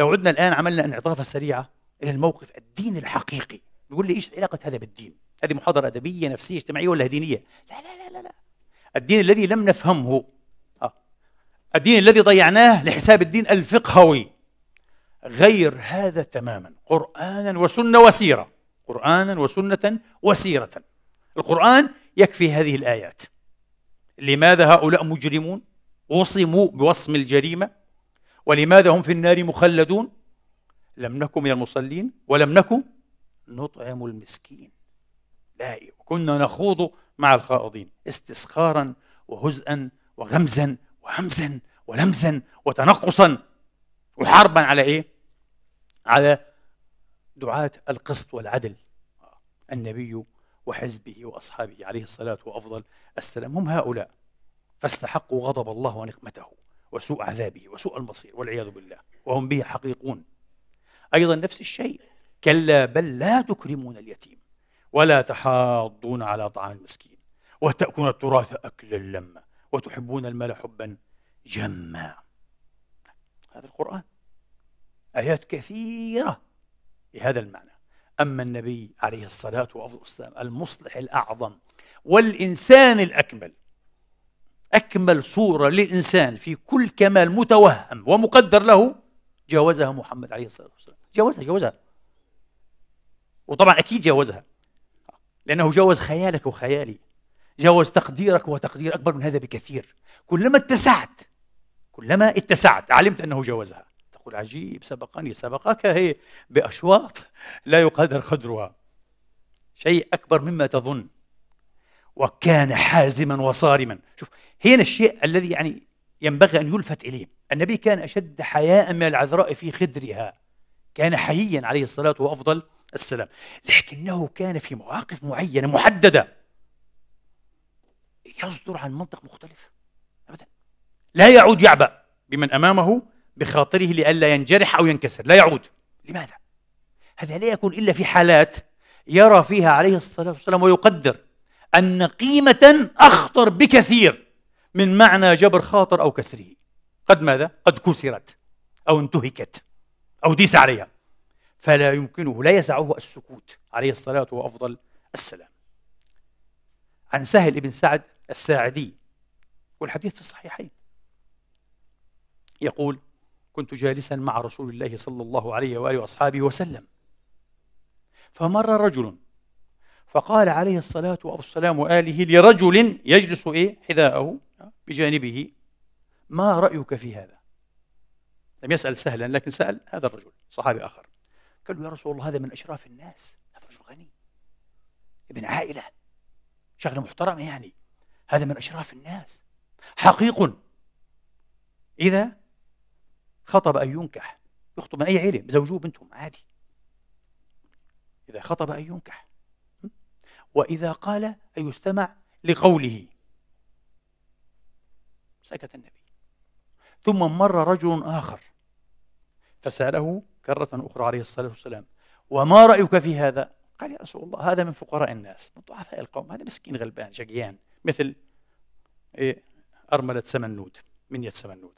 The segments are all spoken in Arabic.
لو عدنا الآن عملنا انعطافة سريعة إلى الموقف الدين الحقيقي نقول لي إيش علاقة هذا بالدين هذه محاضرة أدبية نفسية اجتماعية ولا دينية لا لا لا لا, لا. الدين الذي لم نفهمه آه. الدين الذي ضيعناه لحساب الدين الفقهوي غير هذا تماما قرآنا وسنة وسيرة قرآنا وسنة وسيرة القرآن يكفي هذه الآيات لماذا هؤلاء مجرمون وصموا بوصم الجريمة ولماذا هم في النار مخلدون لم نكن من المصلين ولم نكن نطعم المسكين لا وكنا نخوض مع الخائضين استسخارا وهزءا وغمزا وهمزا ولمزا وتنقصا وحربا على ايه؟ على دعاة القسط والعدل النبي وحزبه واصحابه عليه الصلاه والسلام السلام هم هؤلاء فاستحقوا غضب الله ونقمته وسوء عذابه وسوء المصير والعياذ بالله وهم به حقيقون أيضا نفس الشيء كلا بل لا تكرمون اليتيم ولا تحاضون على طعام المسكين وتأكلون التراث أكلا لما وتحبون المال حبا جما هذا القرآن آيات كثيرة بهذا المعنى أما النبي عليه الصلاة والسلام المصلح الأعظم والإنسان الأكمل أكمل صورة للإنسان في كل كمال متوهم ومقدر له جاوزها محمد عليه الصلاة والسلام جاوزها جاوزها وطبعا أكيد جاوزها لأنه جاوز خيالك وخيالي جاوز تقديرك وتقدير أكبر من هذا بكثير كلما اتسعت كلما اتسعت علمت أنه جاوزها تقول عجيب سبقني سبقك هي بأشواط لا يقدر قدرها شيء أكبر مما تظن وكان حازما وصارما شوف هنا الشيء الذي يعني ينبغي أن يلفت إليه النبي كان أشد حياء من العذراء في خدرها كان حييا عليه الصلاة وأفضل السلام لكنه كان في مواقف معينة محددة يصدر عن منطق مختلف أبدا لا يعود يعبأ بمن أمامه بخاطره لئلا ينجرح أو ينكسر لا يعود لماذا؟ هذا لا يكون إلا في حالات يرى فيها عليه الصلاة والسلام ويقدر أن قيمة أخطر بكثير من معنى جبر خاطر أو كسره قد ماذا؟ قد كسرت أو انتهكت أو ديس عليها فلا يمكنه لا يسعه السكوت عليه الصلاة وأفضل السلام عن سهل بن سعد الساعدي والحديث في الصحيحين يقول كنت جالسا مع رسول الله صلى الله عليه وآله وأصحابه وسلم فمر رجل فقال عليه الصلاة والسلام آله لرجل يجلس إيه حذاءه بجانبه ما رأيك في هذا لم يسأل سهلا لكن سأل هذا الرجل صحابي آخر قال له يا رسول الله هذا من أشراف الناس هذا رجل غني ابن عائلة شغلة محترمة يعني هذا من أشراف الناس حقيق إذا خطب أن ينكح يخطب من أي عيلة زوجوه بنتهم عادي إذا خطب أن ينكح وإذا قال أي استمع لقوله سكت النبي ثم مر رجل آخر فسأله كرة أخرى عليه الصلاة والسلام وما رأيك في هذا؟ قال يا رسول الله هذا من فقراء الناس من ضعفاء القوم هذا مسكين غلبان شقيان مثل إيه أرملة سمنود منية سمنود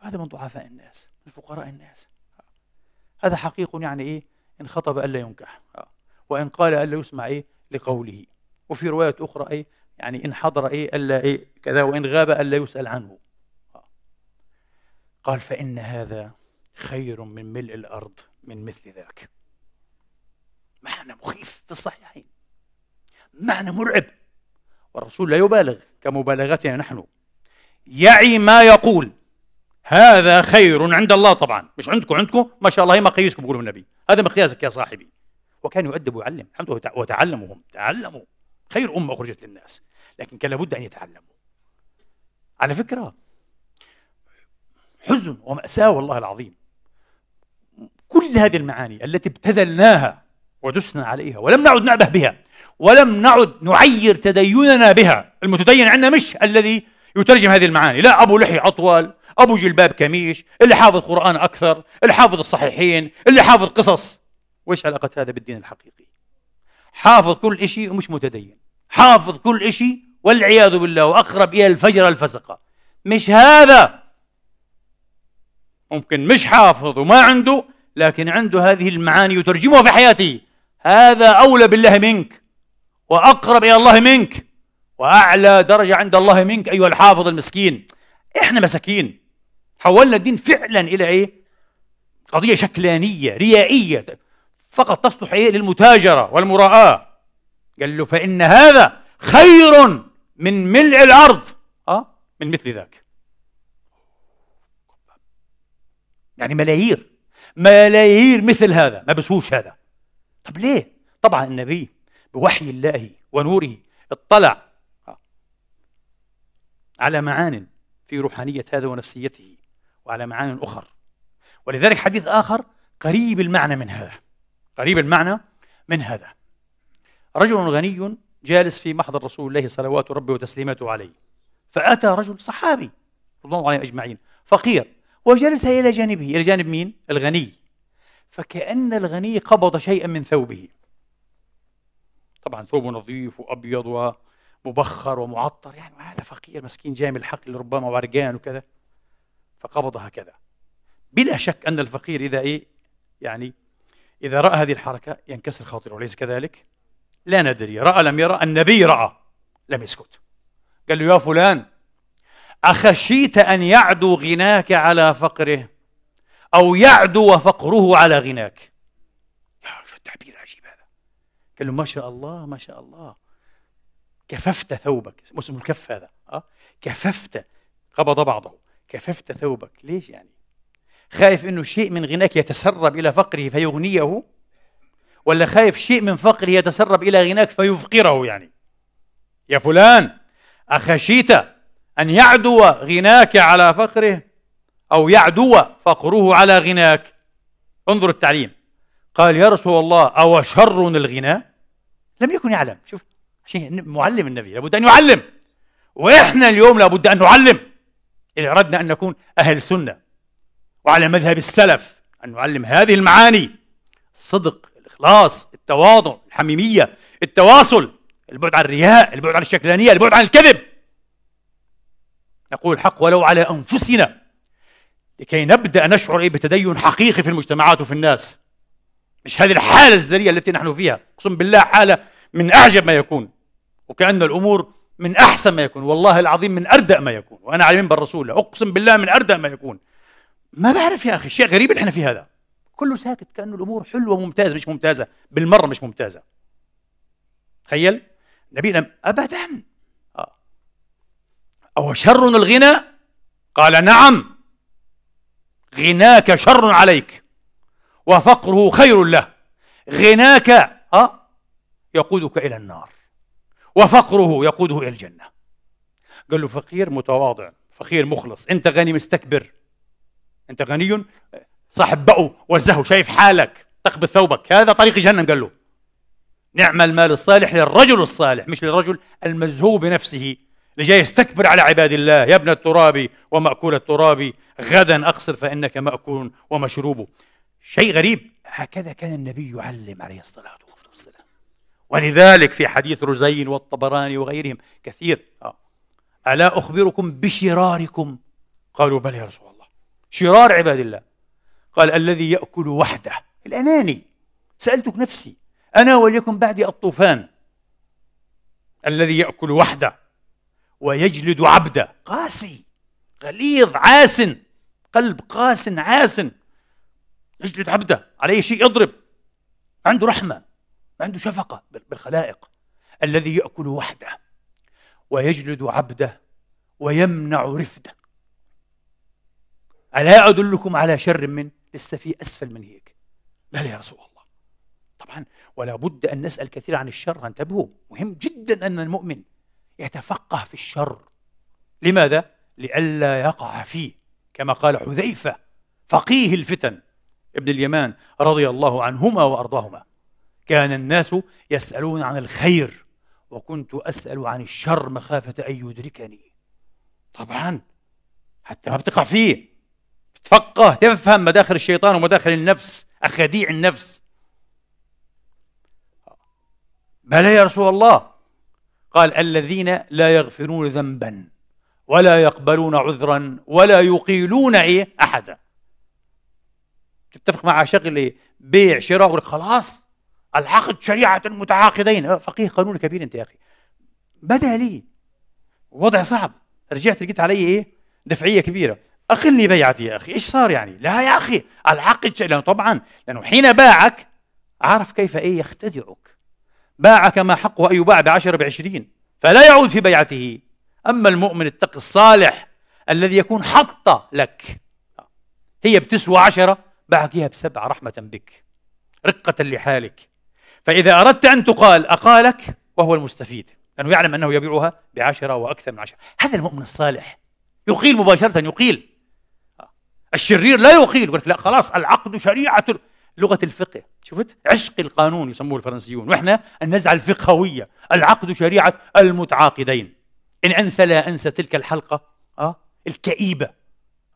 قال هذا من ضعفاء الناس من فقراء الناس هذا حقيق يعني إيه إن خطب ألا ينكح آه. وإن قال ألا يسمع إيه لقوله وفي رواية أخرى أي يعني إن حضر إيه ألا إيه كذا وإن غاب ألا يسأل عنه قال فإن هذا خير من ملء الأرض من مثل ذاك معنى مخيف في الصحيحين معنى مرعب والرسول لا يبالغ كمبالغتنا نحن يعي ما يقول هذا خير عند الله طبعا مش عندكم عندكم ما شاء الله هي مقاييسكم بيقولوا النبي هذا مقياسك يا صاحبي وكان يؤدب ويعلم الحمد وتعلموا هم تعلموا خير أمة أخرجت للناس لكن كان لابد أن يتعلموا على فكرة حزن ومأساة والله العظيم كل هذه المعاني التي ابتذلناها ودسنا عليها ولم نعد نأبه بها ولم نعد نعير تديننا بها المتدين عندنا مش الذي يترجم هذه المعاني لا أبو لحي أطول أبو جلباب كميش اللي حافظ قرآن أكثر اللي حافظ الصحيحين اللي حافظ قصص وإيش علاقة هذا بالدين الحقيقي حافظ كل شيء ومش متدين حافظ كل شيء والعياذ بالله وأقرب إلى الفجر الفسقة مش هذا ممكن مش حافظ وما عنده لكن عنده هذه المعاني يترجمها في حياته هذا أولى بالله منك وأقرب إلى الله منك وأعلى درجة عند الله منك أيها الحافظ المسكين إحنا مساكين حولنا الدين فعلا إلى إيه؟ قضية شكلانية ريائية فقط تصلح إيه للمتاجرة والمراءة قال له فإن هذا خير من ملء الأرض أه؟ من مثل ذاك يعني ملايير ملايير مثل هذا ما بسوش هذا طب ليه؟ طبعا النبي بوحي الله ونوره اطلع آه، على معان في روحانية هذا ونفسيته وعلى معان أخر ولذلك حديث آخر قريب المعنى من هذا قريب المعنى من هذا رجل غني جالس في محضر رسول الله صلوات ربه وتسليماته عليه فأتى رجل صحابي رضوان الله عليهم أجمعين فقير وجلس إلى جانبه إلى جانب مين؟ الغني فكأن الغني قبض شيئا من ثوبه طبعا ثوبه نظيف وأبيض ومبخر ومعطر يعني هذا فقير مسكين جاي من الحقل ربما وعرقان وكذا فقبض هكذا بلا شك أن الفقير إذا إيه يعني إذا رأى هذه الحركة ينكسر خاطره أليس كذلك؟ لا ندري رأى لم يرى النبي رأى لم يسكت قال له يا فلان أخشيت أن يعدو غناك على فقره أو يعدو فقره على غناك يا شو التعبير العجيب هذا قال له ما شاء الله ما شاء الله كففت ثوبك اسمه الكف هذا أه؟ كففت قبض بعضه كففت ثوبك ليش يعني خايف انه شيء من غناك يتسرب الى فقره فيغنيه ولا خايف شيء من فقره يتسرب الى غناك فيفقره يعني يا فلان اخشيت ان يعدو غناك على فقره او يعدو فقره على غناك انظر التعليم قال يا رسول الله او شر الغنى لم يكن يعلم شوف عشان معلم النبي لابد ان يعلم واحنا اليوم لابد ان نعلم اذا اردنا ان نكون اهل سنه وعلى مذهب السلف أن نعلم هذه المعاني الصدق الإخلاص التواضع الحميمية التواصل البعد عن الرياء البعد عن الشكلانية البعد عن الكذب نقول الحق ولو على أنفسنا لكي نبدأ نشعر إيه بتدين حقيقي في المجتمعات وفي الناس مش هذه الحالة الزلية التي نحن فيها أقسم بالله حالة من أعجب ما يكون وكأن الأمور من أحسن ما يكون والله العظيم من أردأ ما يكون وأنا على منبر رسول أقسم بالله من أردأ ما يكون ما بعرف يا اخي شيء غريب احنا في هذا كله ساكت كانه الامور حلوه ممتازه مش ممتازه بالمره مش ممتازه تخيل نبينا ابدا آه. او شر الغنى قال نعم غناك شر عليك وفقره خير له غناك آه يقودك الى النار وفقره يقوده الى الجنه قال له فقير متواضع فقير مخلص انت غني مستكبر انت غني صاحب بقه وزهه شايف حالك تقبض ثوبك هذا طريق جهنم قال له نعم المال الصالح للرجل الصالح مش للرجل المزهو بنفسه اللي جاي يستكبر على عباد الله يا ابن التراب ومأكول التراب غدا أقصر فإنك مأكول ومشروب شيء غريب هكذا كان النبي يعلم عليه الصلاة والسلام ولذلك في حديث رزين والطبراني وغيرهم كثير آه. ألا أخبركم بشراركم قالوا بل يا رسول الله شرار عباد الله قال الذي يأكل وحده الأناني سالتك نفسي أنا وليكن بعدي الطوفان الذي يأكل وحده ويجلد عبده قاسي غليظ عاس قلب قاس عاس يجلد عبده عليه شيء يضرب عنده رحمة عنده شفقة بالخلائق الذي يأكل وحده ويجلد عبده ويمنع رفده ألا أدلكم على شر من لسه في أسفل من هيك لا يا رسول الله طبعا ولا بد أن نسأل كثير عن الشر انتبهوا مهم جدا أن المؤمن يتفقه في الشر لماذا؟ لئلا يقع فيه كما قال حذيفة فقيه الفتن ابن اليمان رضي الله عنهما وأرضاهما كان الناس يسألون عن الخير وكنت أسأل عن الشر مخافة أن يدركني طبعا حتى ما بتقع فيه تفقه تفهم مداخل الشيطان ومداخل النفس أخاديع النفس بلى يا رسول الله قال الذين لا يغفرون ذنبا ولا يقبلون عذرا ولا يقيلون إيه أحدا تتفق مع شغل بيع شراء يقول خلاص العقد شريعة المتعاقدين أه، فقيه قانون كبير أنت يا أخي بدأ لي وضع صعب رجعت لقيت علي إيه دفعية كبيرة أقلني بيعتي يا اخي ايش صار يعني لا يا اخي العقد شيء لأنه طبعا لانه حين باعك عرف كيف ايه يختدعك باعك ما حقه ان يباع بعشر بعشرين فلا يعود في بيعته اما المؤمن التقي الصالح الذي يكون حطة لك هي بتسوى عشرة باعك إياها بسبعة رحمة بك رقة لحالك فإذا أردت أن تقال أقالك وهو المستفيد لأنه يعلم أنه يبيعها بعشرة وأكثر من عشرة هذا المؤمن الصالح يقيل مباشرة يقيل الشرير لا يقيل يقول لك لا خلاص العقد شريعة لغة الفقه شفت عشق القانون يسموه الفرنسيون وإحنا النزعة الفقهوية العقد شريعة المتعاقدين إن أنسى لا أنسى تلك الحلقة آه الكئيبة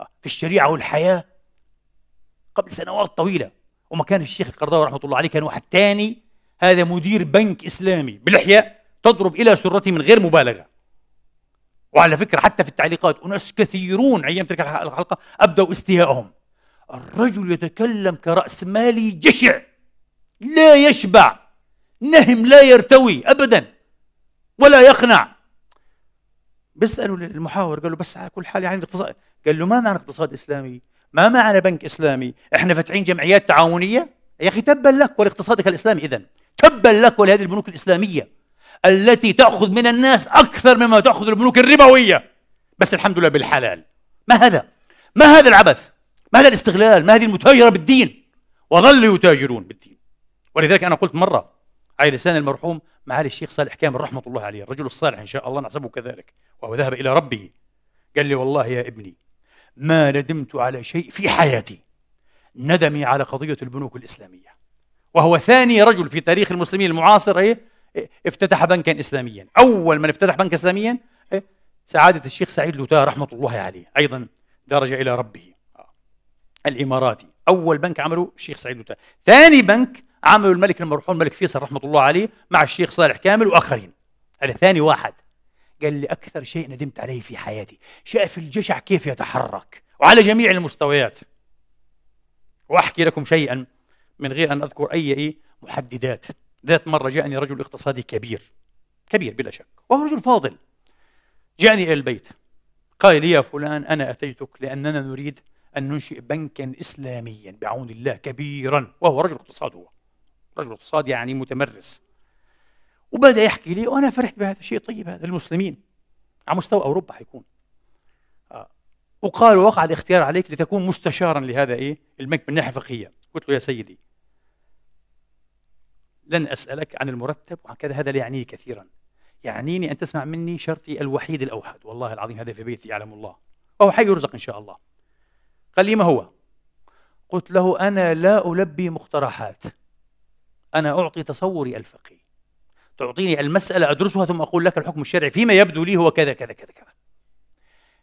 آه في الشريعة والحياة قبل سنوات طويلة وما كان الشيخ القرضاوي رحمة الله عليه كان واحد تاني هذا مدير بنك إسلامي بالإحياء تضرب إلى سرته من غير مبالغة وعلى فكرة حتى في التعليقات أناس كثيرون أيام تلك الحلقة أبدوا استيائهم الرجل يتكلم كرأس مالي جشع لا يشبع نهم لا يرتوي أبدا ولا يقنع بيسألوا المحاور قالوا بس على كل حال يعني اقتصاد قال له ما معنى اقتصاد إسلامي ما معنى بنك إسلامي احنا فاتحين جمعيات تعاونية يا أخي تبا لك ولاقتصادك الإسلامي إذا تبا لك ولهذه البنوك الإسلامية التي تأخذ من الناس أكثر مما تأخذ البنوك الربوية بس الحمد لله بالحلال ما هذا؟ ما هذا العبث؟ ما هذا الاستغلال؟ ما هذه المتاجرة بالدين؟ وظلوا يتاجرون بالدين ولذلك أنا قلت مرة على لسان المرحوم معالي الشيخ صالح كامل رحمة الله عليه الرجل الصالح إن شاء الله نحسبه كذلك وهو ذهب إلى ربه قال لي والله يا ابني ما ندمت على شيء في حياتي ندمي على قضية البنوك الإسلامية وهو ثاني رجل في تاريخ المسلمين المعاصر إيه افتتح بنكا اسلاميا اول من افتتح بنكا اسلاميا إيه؟ سعاده الشيخ سعيد لوتاه رحمه الله عليه ايضا درجة الى ربه آه. الاماراتي اول بنك عمله الشيخ سعيد لوتاه ثاني بنك عمله الملك المرحوم الملك فيصل رحمه الله عليه مع الشيخ صالح كامل واخرين هذا ثاني واحد قال لي اكثر شيء ندمت عليه في حياتي شاف الجشع كيف يتحرك وعلى جميع المستويات واحكي لكم شيئا من غير ان اذكر اي محددات ذات مرة جاءني رجل اقتصادي كبير كبير بلا شك وهو رجل فاضل جاءني إلى البيت قال لي يا فلان أنا أتيتك لأننا نريد أن ننشئ بنكا إسلاميا بعون الله كبيرا وهو رجل اقتصاد هو رجل اقتصاد يعني متمرس وبدأ يحكي لي وأنا فرحت بهذا شيء طيب هذا المسلمين على مستوى أوروبا حيكون آه. وقع الاختيار عليك لتكون مستشارا لهذا إيه البنك من ناحية فقهية قلت له يا سيدي لن أسألك عن المرتب وعن كذا هذا لا يعنيني كثيرا يعنيني أن تسمع مني شرطي الوحيد الأوحد والله العظيم هذا في بيتي يعلم الله وهو حي يرزق إن شاء الله قال لي ما هو قلت له أنا لا ألبي مقترحات أنا أعطي تصوري الفقهي تعطيني المسألة أدرسها ثم أقول لك الحكم الشرعي فيما يبدو لي هو كذا كذا كذا كذا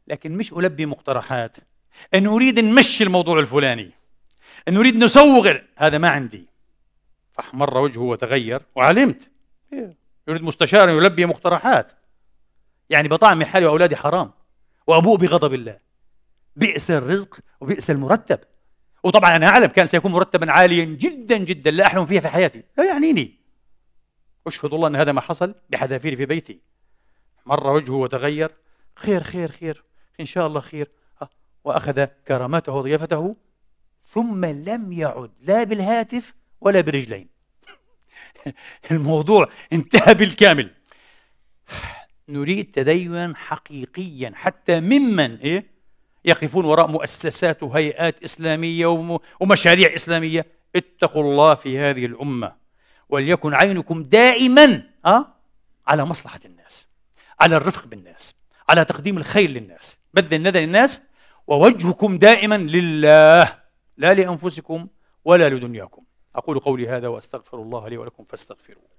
لكن مش ألبي مقترحات أن أريد نمشي الموضوع الفلاني أن أريد نسوغ هذا ما عندي فاحمر وجهه وتغير وعلمت إيه. يريد مستشارا يلبي مقترحات يعني بطعم حالي واولادي حرام وابوء بغضب الله بئس الرزق وبئس المرتب وطبعا انا اعلم كان سيكون مرتبا عاليا جدا جدا لا احلم فيها في حياتي لا يعنيني اشهد الله ان هذا ما حصل بحذافيري في بيتي مر وجهه وتغير خير خير خير ان شاء الله خير آه. واخذ كرامته وضيافته ثم لم يعد لا بالهاتف ولا برجلين الموضوع انتهى بالكامل نريد تدينا حقيقيا حتى ممن إيه؟ يقفون وراء مؤسسات وهيئات إسلامية ومشاريع إسلامية اتقوا الله في هذه الأمة وليكن عينكم دائما أه؟ على مصلحة الناس على الرفق بالناس على تقديم الخير للناس بذل الندى للناس ووجهكم دائما لله لا لأنفسكم ولا لدنياكم أقول قولي هذا وأستغفر الله لي ولكم فاستغفروه